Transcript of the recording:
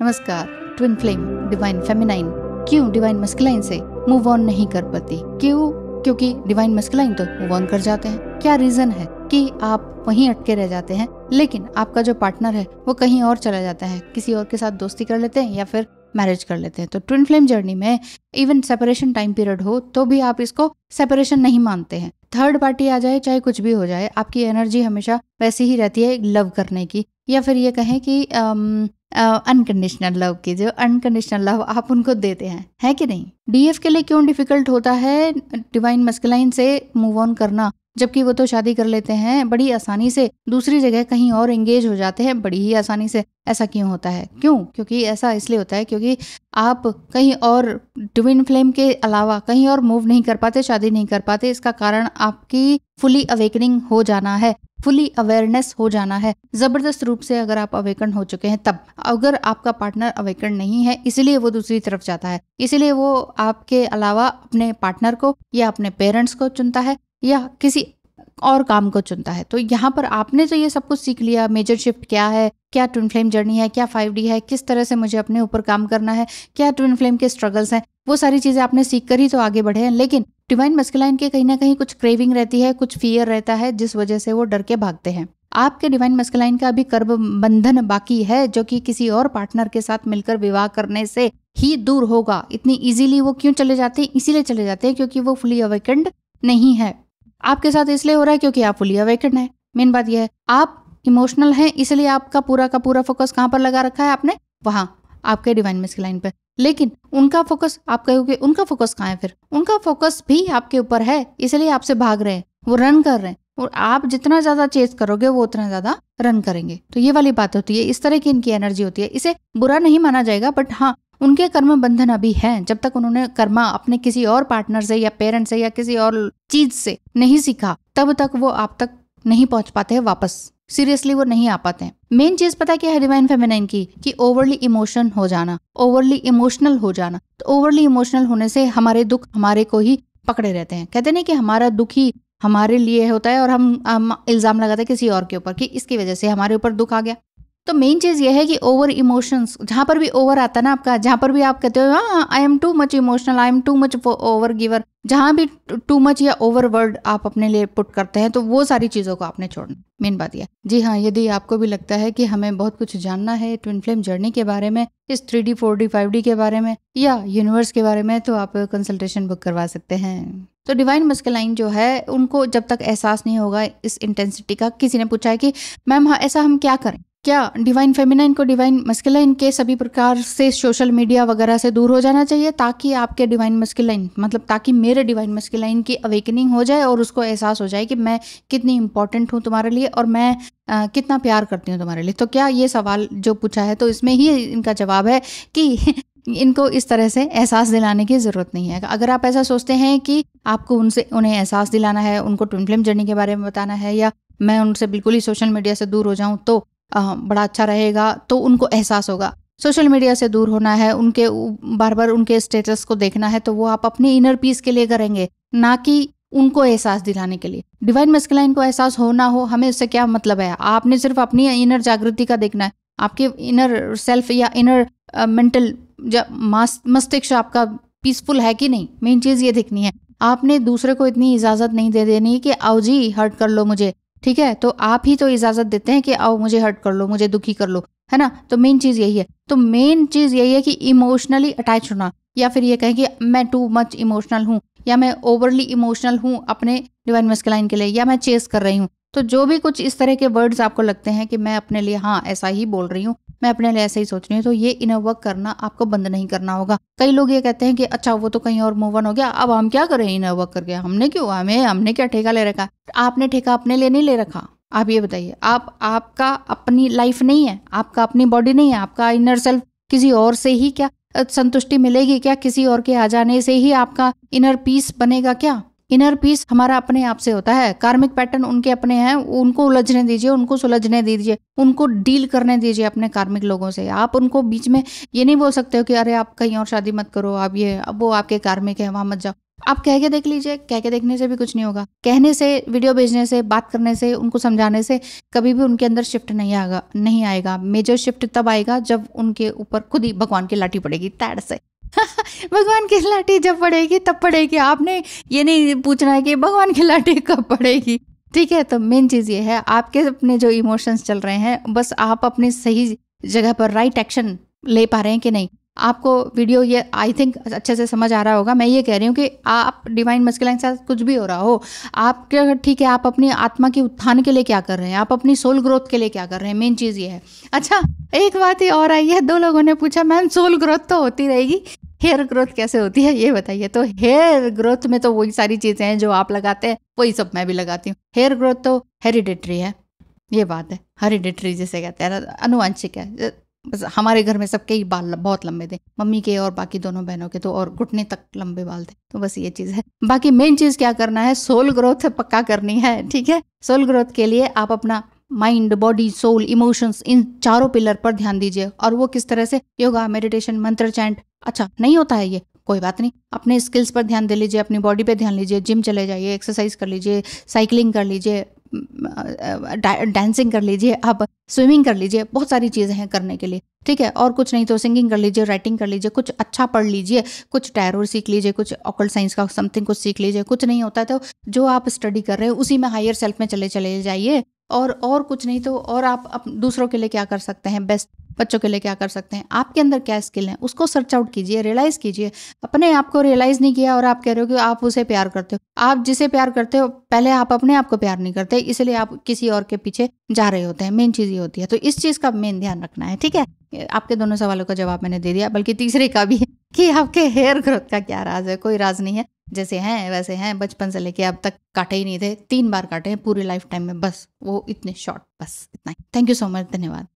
नमस्कार twin flame divine feminine क्यों divine masculine से मूव ऑन नहीं कर पाती क्यों क्योंकि डिवाइन मस्कुलाइन तो मूव ऑन कर जाते हैं क्या रीजन है कि आप वहीं अटके रह जाते हैं लेकिन आपका जो पार्टनर है वो कहीं और चला जाता है किसी और के साथ दोस्ती कर लेते हैं या फिर मैरिज कर लेते हैं तो ट्विन फ्लेम जर्नी में इवन सेपरेशन टाइम पीरियड हो तो भी आप इसको सेपरेशन नहीं मानते हैं थर्ड पार्टी आ जाए चाहे कुछ भी हो जाए आपकी एनर्जी हमेशा वैसी ही रहती है लव करने की या फिर ये कहें कि आम, अनकंडीशनल लव की जो अनकंडीशनल लव आप उनको देते हैं है कि नहीं डीएफ के लिए क्यों डिफिकल्ट होता है डिवाइन मस्कलाइन से मूव ऑन करना जबकि वो तो शादी कर लेते हैं बड़ी आसानी से दूसरी जगह कहीं और एंगेज हो जाते हैं बड़ी ही आसानी से ऐसा क्यों होता है क्यों क्योंकि ऐसा इसलिए होता है क्योंकि आप कहीं और ट्विन फ्लेम के अलावा कहीं और मूव नहीं कर पाते शादी नहीं कर पाते इसका कारण आपकी फुली अवेकनिंग हो जाना है फुली अवेयरनेस हो जाना है जबरदस्त रूप से अगर आप अवेकन हो चुके हैं तब अगर आपका पार्टनर अवेकन नहीं है इसलिए वो दूसरी तरफ जाता है इसलिए वो आपके अलावा अपने पार्टनर को या अपने पेरेंट्स को चुनता है या किसी और काम को चुनता है तो यहाँ पर आपने तो ये सब कुछ सीख लिया मेजर शिफ्ट क्या है क्या ट्विन फ्लेम जर्नी है क्या फाइव डी है किस तरह से मुझे अपने ऊपर काम करना है क्या ट्विन फ्लेम के स्ट्रगल्स हैं वो सारी चीज़ें आपने सीख कर ही तो आगे बढ़े हैं लेकिन डिवाइन मस्किलाइन के कहीं ना कहीं कुछ क्रेविंग रहती है कुछ फियर रहता है जिस वजह से वो डर के भागते हैं आपके डिवाइन मस्कलाइन का अभी कर्म बंधन बाकी है जो कि किसी और पार्टनर के साथ मिलकर विवाह करने से ही दूर होगा इतनी इजीली वो क्यों चले जाते हैं इसीलिए चले जाते हैं क्योंकि वो फुली अवेकेंड नहीं है आपके साथ इसलिए हो रहा है क्योंकि आप फुली अवेकेंड है मेन बात यह है आप इमोशनल हैं इसलिए आपका पूरा का पूरा फोकस कहाँ पर लगा रखा है आपने वहाँ आपके डिवाइन मिस की लाइन पर लेकिन उनका फोकस आप कहोगे उनका फोकस कहाँ है फिर उनका फोकस भी आपके ऊपर है इसलिए आपसे भाग रहे हैं वो रन कर रहे हैं और आप जितना ज्यादा चेस करोगे वो उतना ज्यादा रन करेंगे तो ये वाली बात होती है इस तरह की इनकी एनर्जी होती है इसे बुरा नहीं माना जाएगा बट हाँ उनके कर्म बंधन अभी हैं जब तक उन्होंने कर्मा अपने किसी और पार्टनर से या पेरेंट से या किसी और चीज से नहीं सीखा तब तक वो आप तक नहीं पहुंच पाते हैं वापस सीरियसली वो नहीं आ पाते हैं मेन चीज पता क्या है डिवाइन फेमिनाइन की कि ओवरली इमोशन हो जाना ओवरली इमोशनल हो जाना तो ओवरली इमोशनल होने से हमारे दुख हमारे को ही पकड़े रहते हैं कहते ना कि हमारा दुख ही हमारे लिए होता है और हम, हम इल्ज़ाम लगाते हैं किसी और के ऊपर कि इसकी वजह से हमारे ऊपर दुख आ गया तो मेन चीज़ यह है कि ओवर इमोशंस जहाँ पर भी ओवर आता है ना आपका जहाँ पर भी आप कहते हो I am too much emotional I am too much over giver जहाँ भी टू मच या ओवर वर्ड आप अपने लिए पुट करते हैं तो वो सारी चीज़ों को आपने छोड़ना मेन बात यह जी हाँ यदि आपको भी लगता है कि हमें बहुत कुछ जानना है ट्विन फ्लेम जर्नी के बारे में इस three D four D five D के बारे में या यूनिवर्स के बारे में तो आप कंसल्टेशन बुक करवा सकते हैं तो डिवाइन मस्कलाइन जो है उनको जब तक एहसास नहीं होगा इस इंटेंसिटी का किसी ने पूछा है कि मैम हाँ, ऐसा हम क्या करें क्या डिवाइन फेमिनाइन को डिवाइन मस्किलाइन के सभी प्रकार से सोशल मीडिया वगैरह से दूर हो जाना चाहिए ताकि आपके डिवाइन मस्किलाइन मतलब ताकि मेरे डिवाइन मस्किलाइन की अवेकनिंग हो जाए और उसको एहसास हो जाए कि मैं कितनी इंपॉर्टेंट हूँ तुम्हारे लिए और मैं आ, कितना प्यार करती हूँ तुम्हारे लिए तो क्या ये सवाल जो पूछा है तो इसमें ही इनका जवाब है कि इनको इस तरह से एहसास दिलाने की ज़रूरत नहीं है अगर आप ऐसा सोचते हैं कि आपको उनसे उन्हें एहसास दिलाना है उनको ट्विन फिल्म जर्नी के बारे में बताना है या मैं उनसे बिल्कुल ही सोशल मीडिया से दूर हो जाऊं तो बड़ा अच्छा रहेगा तो उनको एहसास होगा सोशल मीडिया से दूर होना है उनके बार बार उनके स्टेटस को देखना है तो वो आप अपने इनर पीस के लिए करेंगे ना कि उनको एहसास दिलाने के लिए डिवाइन मस्कलाइन को एहसास होना हो हमें उससे क्या मतलब है आपने सिर्फ अपनी इनर जागृति का देखना है आपके इनर सेल्फ या इनर मेंटल मस्तिष्क आपका पीसफुल है कि नहीं मेन चीज़ ये देखनी है आपने दूसरे को इतनी इजाज़त नहीं दे देनी कि आओ जी हर्ट कर लो मुझे ठीक है तो आप ही तो इजाज़त देते हैं कि आओ मुझे हर्ट कर लो मुझे दुखी कर लो है ना तो मेन चीज़ यही है तो मेन चीज़ यही है कि इमोशनली अटैच होना या फिर ये कहें कि मैं टू मच इमोशनल हूँ या मैं ओवरली इमोशनल हूँ अपने डिवाइन मस्कलाइन के लिए या मैं चेस कर रही हूँ तो जो भी कुछ इस तरह के वर्ड्स आपको लगते हैं कि मैं अपने लिए हाँ ऐसा ही बोल रही हूँ मैं अपने लिए ऐसा ही सोच रही हूँ तो ये इनर वर्क करना आपको बंद नहीं करना होगा कई लोग ये कहते हैं कि अच्छा वो तो कहीं और मूव ऑन हो गया अब हम क्या करें इनर वर्क करके हमने क्यों हमें हमने क्या ठेका ले रखा आपने ठेका अपने लिए नहीं ले रखा आप ये बताइए आप आपका अपनी लाइफ नहीं है आपका अपनी बॉडी नहीं है आपका इनर सेल्फ किसी और से ही क्या संतुष्टि मिलेगी क्या किसी और के आ जाने से ही आपका इनर पीस बनेगा क्या इनर पीस हमारा अपने आप से होता है कार्मिक पैटर्न उनके अपने हैं उनको उलझने दीजिए उनको सुलझने दीजिए उनको डील करने दीजिए अपने कार्मिक लोगों से आप उनको बीच में ये नहीं बोल सकते हो कि अरे आप कहीं और शादी मत करो आप ये अब वो आपके कार्मिक है वहां मत जाओ आप कह के देख लीजिए कह के देखने से भी कुछ नहीं होगा कहने से वीडियो भेजने से बात करने से उनको समझाने से कभी भी उनके अंदर शिफ्ट नहीं आएगा नहीं आएगा मेजर शिफ्ट तब आएगा जब उनके ऊपर खुद ही भगवान की लाठी पड़ेगी तैर से भगवान की लाठी जब पड़ेगी तब पड़ेगी आपने ये नहीं पूछना है कि भगवान की लाठी कब पड़ेगी ठीक है तो मेन चीज़ ये है आपके अपने जो इमोशंस चल रहे हैं बस आप अपने सही जगह पर राइट एक्शन ले पा रहे हैं कि नहीं आपको वीडियो ये आई थिंक अच्छे से समझ आ रहा होगा मैं ये कह रही हूँ कि आप डिवाइन मस्किल के साथ कुछ भी हो रहा हो आप ठीक है आप अपनी आत्मा के उत्थान के लिए क्या कर रहे हैं आप अपनी सोल ग्रोथ के लिए क्या कर रहे हैं मेन चीज़ ये है अच्छा एक बात ही और आई है दो लोगों ने पूछा मैम सोल ग्रोथ तो होती रहेगी हेयर ग्रोथ कैसे होती है ये बताइए तो हेयर ग्रोथ में तो वही सारी चीज़ें हैं जो आप लगाते हैं वही सब मैं भी लगाती हूँ हेयर ग्रोथ तो हेरिडेटरी है ये बात है हेरिडेटरी जिसे कहते हैं अनुवांशिक है बस हमारे घर में सबके ही बाल बहुत लंबे थे मम्मी के और बाकी दोनों बहनों के तो और घुटने तक लंबे बाल थे तो बस ये चीज़ है बाकी मेन चीज़ क्या करना है सोल ग्रोथ पक्का करनी है ठीक है सोल ग्रोथ के लिए आप अपना माइंड बॉडी सोल इमोशंस इन चारों पिलर पर ध्यान दीजिए और वो किस तरह से योगा मेडिटेशन मंत्र चैंट अच्छा नहीं होता है ये कोई बात नहीं अपने स्किल्स पर ध्यान दे लीजिए अपनी बॉडी पे ध्यान लीजिए जिम चले जाइए एक्सरसाइज कर लीजिए साइकिलिंग कर लीजिए डांसिंग कर लीजिए आप स्विमिंग कर लीजिए बहुत सारी चीज़ें हैं करने के लिए ठीक है और कुछ नहीं तो सिंगिंग कर लीजिए राइटिंग कर लीजिए कुछ अच्छा पढ़ लीजिए कुछ टैरो सीख लीजिए कुछ ऑकल्ट साइंस का समथिंग कुछ सीख लीजिए कुछ नहीं होता है तो जो आप स्टडी कर रहे हो उसी में हायर सेल्फ में चले चले जाइए और और कुछ नहीं तो और आप दूसरों के लिए क्या कर सकते हैं बेस्ट बच्चों के लिए क्या कर सकते हैं आपके अंदर क्या स्किल है उसको सर्च आउट कीजिए रियलाइज़ कीजिए अपने आप को रियलाइज़ नहीं किया और आप कह रहे हो कि आप उसे प्यार करते हो आप जिसे प्यार करते हो पहले आप अपने आप को प्यार नहीं करते इसलिए आप किसी और के पीछे जा रहे होते हैं मेन चीज़ ये होती है तो इस चीज़ का मेन ध्यान रखना है ठीक है आपके दोनों सवालों का जवाब मैंने दे दिया बल्कि तीसरे का भी कि आपके हेयर ग्रोथ का क्या राज है कोई राज नहीं है जैसे हैं वैसे हैं बचपन से लेके अब तक काटे ही नहीं थे तीन बार काटे हैं पूरी लाइफ टाइम में बस वो इतने शॉर्ट बस इतना ही थैंक यू सो मच धन्यवाद